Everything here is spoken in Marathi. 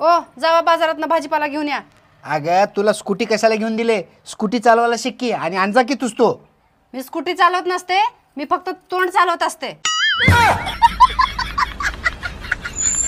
ओ जावा बाजारात भाजीपाला घेऊन या अग तुला स्कूटी कशाला घेऊन दिले स्कूटी चालवायला शिक्की आणि आणजा की तुझतो मी स्कूटी चालवत नसते मी फक्त तोंड चालवत असते